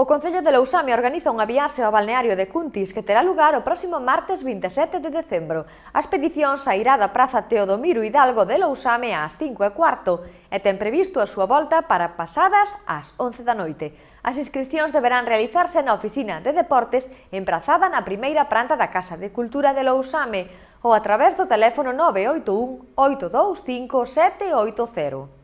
O Concello de Lousame organiza unha viaxe ao balneario de Cuntis que terá lugar o próximo martes 27 de decembro. A expedición sairá da Praza Teodomiro Hidalgo de Lousame ás 5 e cuarto e ten previsto a súa volta para pasadas ás 11 da noite. As inscripcións deberán realizarse na oficina de deportes emprazada na primeira planta da Casa de Cultura de Lousame ou a través do teléfono 981 825 780.